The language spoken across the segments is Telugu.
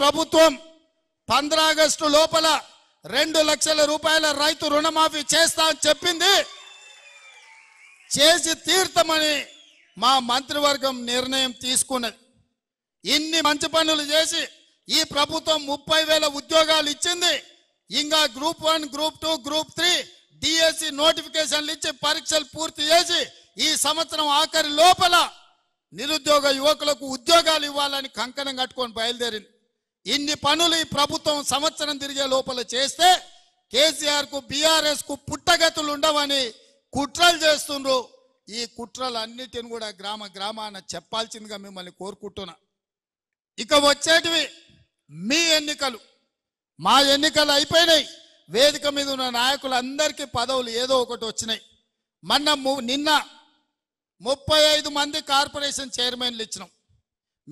ప్రభుత్వం పంద్రాగస్టు లోపల రెండు లక్షల రూపాయల రైతు రుణమాఫీ చేస్తా అని చెప్పింది చేసి తీర్థమని మా మంత్రివర్గం నిర్ణయం తీసుకున్నది ఇన్ని మంచి పనులు చేసి ఈ ప్రభుత్వం ముప్పై వేల ఉద్యోగాలు ఇచ్చింది ఇంకా group one group two group three DSC e నోటిఫికేషన్లు ఇచ్చి పరీక్షలు పూర్తి చేసి ఈ సంవత్సరం ఆఖరి లోపల నిరుద్యోగ యువకులకు ఉద్యోగాలు ఇవ్వాలని కంకణం కట్టుకొని బయలుదేరింది ఇన్ని పనులు ఈ ప్రభుత్వం సంవత్సరం తిరిగే లోపల చేస్తే కేసీఆర్కు బీఆర్ఎస్కు పుట్టగతులు ఉండవని కుట్రలు చేస్తుండ్రు ఈ కుట్రలు అన్నిటిని కూడా గ్రామ గ్రామాన చెప్పాల్సిందిగా మిమ్మల్ని కోరుకుంటున్నా ఇక వచ్చేటివి మీ ఎన్నికలు మా ఎన్నికలు అయిపోయినాయి వేదిక మీద ఉన్న నాయకులందరికీ పదవులు ఏదో ఒకటి వచ్చినాయి మొన్న నిన్న ముప్పై ఐదు మంది కార్పొరేషన్ చైర్మన్లు ఇచ్చినాం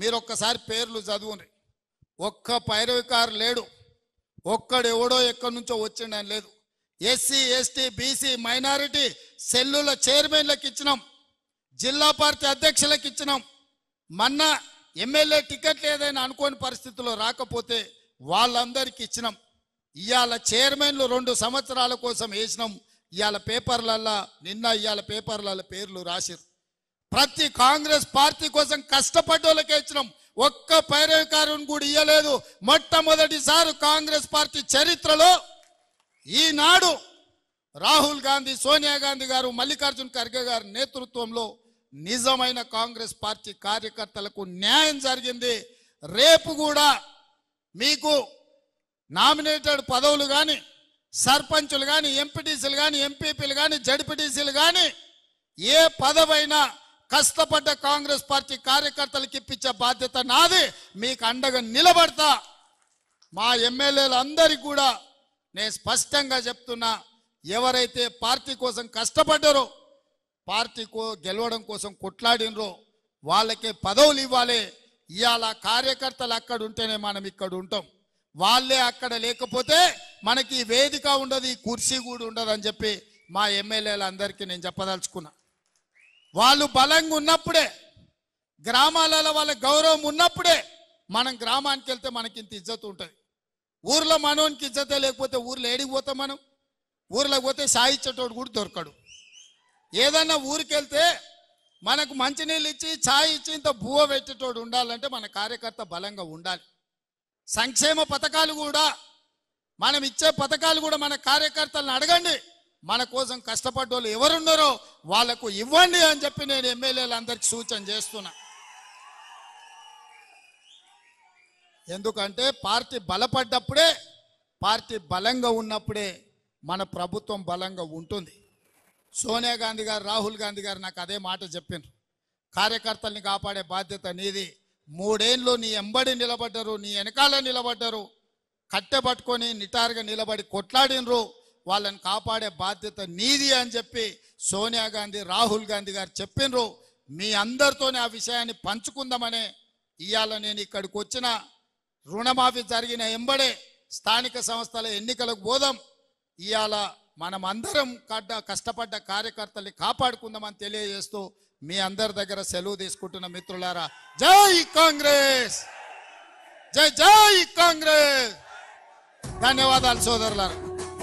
మీరు ఒక్కసారి పేర్లు చదువుని ఒక్క పైరవికారు లేడు ఒక్కడెవడో ఎక్కడి నుంచో వచ్చిండు అని లేదు ఎస్సీ ఎస్టీ బీసీ మైనారిటీ సెల్లుల చైర్మన్లకు ఇచ్చినాం జిల్లా పార్టీ అధ్యక్షులకు ఇచ్చినాం మొన్న ఎమ్మెల్యే టికెట్ లేదని అనుకోని పరిస్థితుల్లో రాకపోతే వాళ్ళందరికీ ఇచ్చినాం ఇవాళ చైర్మన్లు రెండు సంవత్సరాల కోసం వేసినాం ఇవాళ పేపర్లల్లా నిన్న ఇవాళ పేపర్లల్లో పేర్లు రాసిరు ప్రతి కాంగ్రెస్ పార్టీ కోసం కష్టపడ్డోళ్ళకే ఇచ్చినాం ఒక్క పైరవికారుని కూడా ఇయ్యలేదు మొట్టమొదటిసారి కాంగ్రెస్ పార్టీ చరిత్రలో ఈనాడు రాహుల్ గాంధీ సోనియా గాంధీ గారు మల్లికార్జున్ ఖర్గే గారి నేతృత్వంలో నిజమైన కాంగ్రెస్ పార్టీ కార్యకర్తలకు న్యాయం జరిగింది రేపు కూడా మీకు నామినేటెడ్ పదవులు కానీ సర్పంచులు కానీ ఎంపీటీసీలు కానీ ఎంపీపీలు కానీ జడ్పీటీసీలు కానీ ఏ పదవైనా కష్టపడ్డ కాంగ్రెస్ పార్టీ కార్యకర్తలకు ఇప్పించే బాధ్యత నాది మీకు అండగా నిలబడతా మా ఎమ్మెల్యేలందరికీ కూడా నేను స్పష్టంగా చెప్తున్నా ఎవరైతే పార్టీ కోసం కష్టపడ్డారో పార్టీ కో గెలవడం కోసం కొట్లాడినరో వాళ్ళకే పదవులు ఇవ్వాలి ఇవాళ కార్యకర్తలు అక్కడ ఉంటేనే మనం ఇక్కడ ఉంటాం వాళ్ళే అక్కడ లేకపోతే మనకి వేదిక ఉండదు ఈ కుర్చీ కూడా ఉండదు అని చెప్పి మా ఎమ్మెల్యేలందరికీ నేను చెప్పదలుచుకున్నా వాళ్ళు బలంగా ఉన్నప్పుడే గ్రామాలలో వాళ్ళ గౌరవం ఉన్నప్పుడే మనం గ్రామానికి వెళ్తే మనకి ఇంత ఇజ్జత్ ఉంటుంది ఊర్లో మనోనికి ఇజ్జతే లేకపోతే ఊర్లో ఏడికి పోతాం మనం ఊర్లో పోతే సాయిచ్చేటోడు కూడా దొరకడు ఏదన్నా ఊరికి వెళ్తే మనకు మంచినీళ్ళు ఇచ్చి ఛాయ్ ఇచ్చి ఇంత భూవ పెట్టేటోడు ఉండాలంటే మన కార్యకర్త బలంగా ఉండాలి సంక్షేమ పథకాలు కూడా మనం ఇచ్చే పథకాలు కూడా మన కార్యకర్తలను అడగండి మన కోసం కష్టపడ్డోళ్ళు ఎవరున్నారో వాళ్లకు ఇవ్వండి అని చెప్పి నేను ఎమ్మెల్యేలు అందరికి సూచన చేస్తున్నా ఎందుకంటే పార్టీ బలపడ్డప్పుడే పార్టీ బలంగా ఉన్నప్పుడే మన ప్రభుత్వం బలంగా ఉంటుంది సోనియా గాంధీ గారు రాహుల్ గాంధీ గారు నాకు అదే మాట చెప్పిండ్రు కార్యకర్తల్ని కాపాడే బాధ్యత నీది మూడేళ్ళు నీ ఎంబడి నిలబడ్డరు నీ వెనకాల నిలబడ్డరు కట్టె పట్టుకొని నిటారుగా నిలబడి కొట్లాడినరు వాళ్ళని కాపాడే బాధ్యత నీది అని చెప్పి సోనియా గాంధీ రాహుల్ గాంధీ గారు చెప్పినరు మీ అందరితోనే ఆ విషయాన్ని పంచుకుందామనే ఇవాళ నేను ఇక్కడికి వచ్చిన రుణమాఫీ జరిగిన ఎంబడే స్థానిక సంస్థల ఎన్నికలకు పోదాం ఇవాళ మనం అందరం కడ్డ కష్టపడ్డ కార్యకర్తల్ని కాపాడుకుందామని తెలియజేస్తూ మీ అందరి దగ్గర సెలవు తీసుకుంటున్న మిత్రులారా జై కాంగ్రెస్ జై జై కాంగ్రెస్ ధన్యవాదాలు సోదరులారా